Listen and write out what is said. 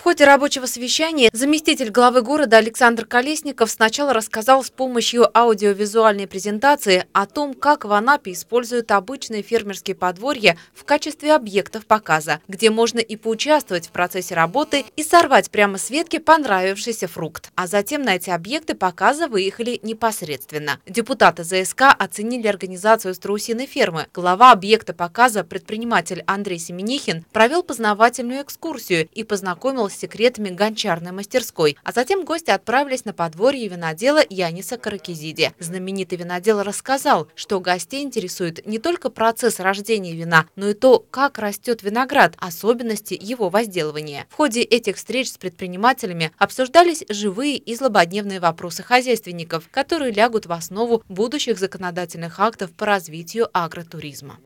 В ходе рабочего совещания заместитель главы города Александр Колесников сначала рассказал с помощью аудиовизуальной презентации о том, как в Анапе используют обычные фермерские подворья в качестве объектов показа, где можно и поучаствовать в процессе работы и сорвать прямо с ветки понравившийся фрукт. А затем на эти объекты показа выехали непосредственно. Депутаты ЗСК оценили организацию страусиной фермы. Глава объекта показа, предприниматель Андрей Семенихин, провел познавательную экскурсию и познакомился секретами гончарной мастерской. А затем гости отправились на подворье винодела Яниса Каракизиди. Знаменитый винодел рассказал, что гостей интересует не только процесс рождения вина, но и то, как растет виноград, особенности его возделывания. В ходе этих встреч с предпринимателями обсуждались живые и злободневные вопросы хозяйственников, которые лягут в основу будущих законодательных актов по развитию агротуризма.